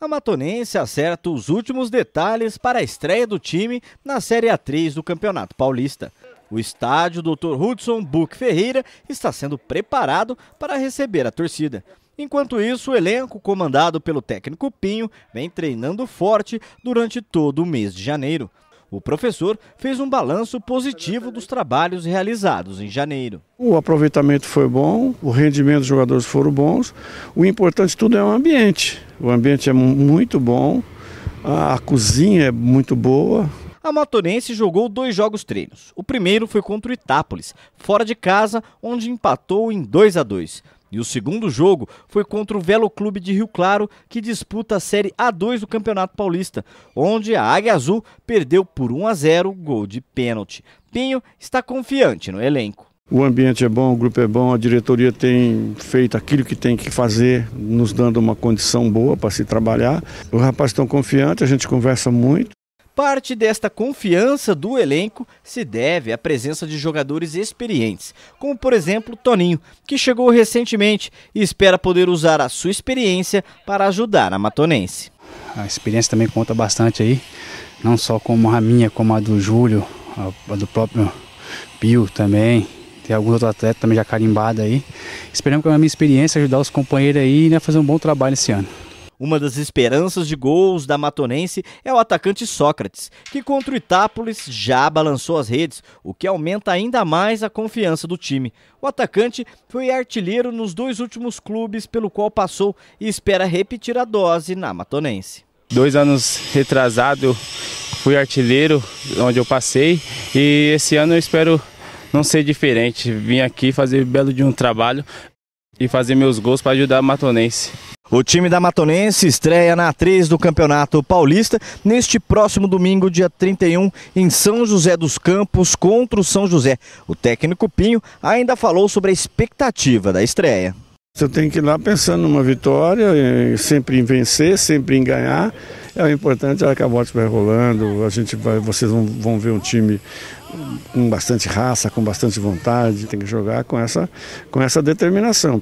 A Matonense acerta os últimos detalhes para a estreia do time na Série A3 do Campeonato Paulista. O estádio Dr. Hudson Buck Ferreira está sendo preparado para receber a torcida. Enquanto isso, o elenco, comandado pelo técnico Pinho, vem treinando forte durante todo o mês de janeiro. O professor fez um balanço positivo dos trabalhos realizados em janeiro. O aproveitamento foi bom, o rendimento dos jogadores foram bons. O importante de tudo é o ambiente. O ambiente é muito bom, a cozinha é muito boa, a Matonense jogou dois jogos treinos. O primeiro foi contra o Itápolis, fora de casa, onde empatou em 2 a 2. E o segundo jogo foi contra o Velo Clube de Rio Claro, que disputa a Série A2 do Campeonato Paulista, onde a Águia Azul perdeu por 1 a 0 gol de pênalti. Pinho está confiante no elenco. O ambiente é bom, o grupo é bom, a diretoria tem feito aquilo que tem que fazer, nos dando uma condição boa para se trabalhar. Os rapazes estão confiantes, a gente conversa muito. Parte desta confiança do elenco se deve à presença de jogadores experientes, como por exemplo Toninho, que chegou recentemente e espera poder usar a sua experiência para ajudar a Matonense. A experiência também conta bastante aí, não só como a minha, como a do Júlio, a do próprio Pio também, tem alguns outros atletas também já carimbados aí. Esperamos com a minha experiência ajudar os companheiros aí e né, fazer um bom trabalho esse ano. Uma das esperanças de gols da Matonense é o atacante Sócrates, que contra o Itápolis já balançou as redes, o que aumenta ainda mais a confiança do time. O atacante foi artilheiro nos dois últimos clubes pelo qual passou e espera repetir a dose na Matonense. Dois anos retrasado, fui artilheiro onde eu passei e esse ano eu espero não ser diferente. Vim aqui fazer belo de um trabalho e fazer meus gols para ajudar a Matonense. O time da Matonense estreia na atriz do Campeonato Paulista neste próximo domingo, dia 31, em São José dos Campos contra o São José. O técnico Pinho ainda falou sobre a expectativa da estreia. Você tem que ir lá pensando numa vitória, eh, sempre em vencer, sempre em ganhar. É o importante é que a bola estiver rolando, a gente vai, vocês vão, vão ver um time com bastante raça, com bastante vontade, tem que jogar com essa, com essa determinação.